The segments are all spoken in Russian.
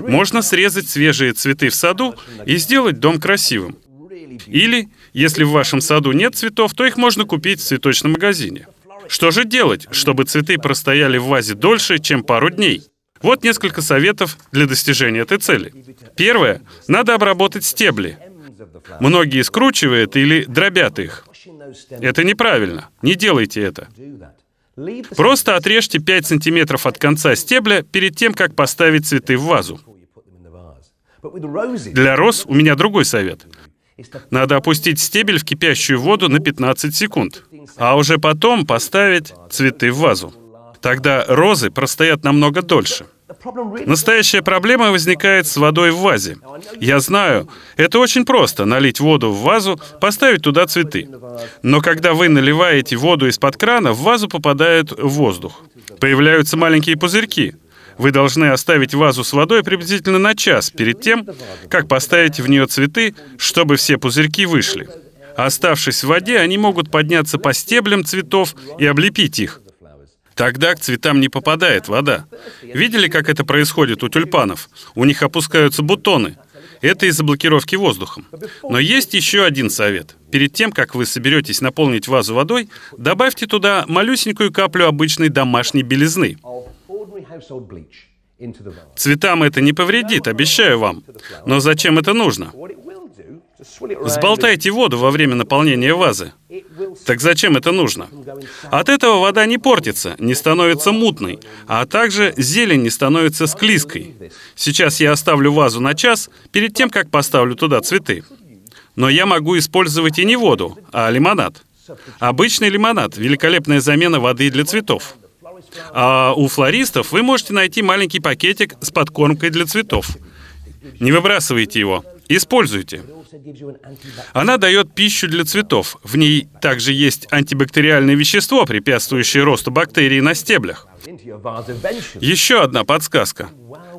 Можно срезать свежие цветы в саду и сделать дом красивым. Или, если в вашем саду нет цветов, то их можно купить в цветочном магазине. Что же делать, чтобы цветы простояли в вазе дольше, чем пару дней? Вот несколько советов для достижения этой цели. Первое. Надо обработать стебли. Многие скручивают или дробят их. Это неправильно. Не делайте это. Просто отрежьте 5 сантиметров от конца стебля перед тем, как поставить цветы в вазу. Для роз у меня другой совет. Надо опустить стебель в кипящую воду на 15 секунд, а уже потом поставить цветы в вазу. Тогда розы простоят намного дольше. Настоящая проблема возникает с водой в вазе. Я знаю, это очень просто — налить воду в вазу, поставить туда цветы. Но когда вы наливаете воду из-под крана, в вазу попадает воздух. Появляются маленькие пузырьки. Вы должны оставить вазу с водой приблизительно на час перед тем, как поставить в нее цветы, чтобы все пузырьки вышли. Оставшись в воде, они могут подняться по стеблям цветов и облепить их. Тогда к цветам не попадает вода. Видели, как это происходит у тюльпанов? У них опускаются бутоны. Это из-за блокировки воздухом. Но есть еще один совет. Перед тем, как вы соберетесь наполнить вазу водой, добавьте туда малюсенькую каплю обычной домашней белизны. Цветам это не повредит, обещаю вам. Но зачем это нужно? Сболтайте воду во время наполнения вазы. Так зачем это нужно? От этого вода не портится, не становится мутной, а также зелень не становится склизкой. Сейчас я оставлю вазу на час перед тем, как поставлю туда цветы. Но я могу использовать и не воду, а лимонад. Обычный лимонад — великолепная замена воды для цветов. А у флористов вы можете найти маленький пакетик с подкормкой для цветов. Не выбрасывайте его. Используйте. Она дает пищу для цветов. В ней также есть антибактериальное вещество, препятствующее росту бактерий на стеблях. Еще одна подсказка.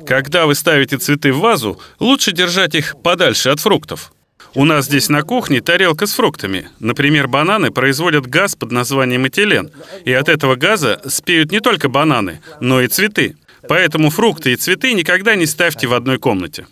Когда вы ставите цветы в вазу, лучше держать их подальше от фруктов. У нас здесь на кухне тарелка с фруктами. Например, бананы производят газ под названием этилен. И от этого газа спеют не только бананы, но и цветы. Поэтому фрукты и цветы никогда не ставьте в одной комнате.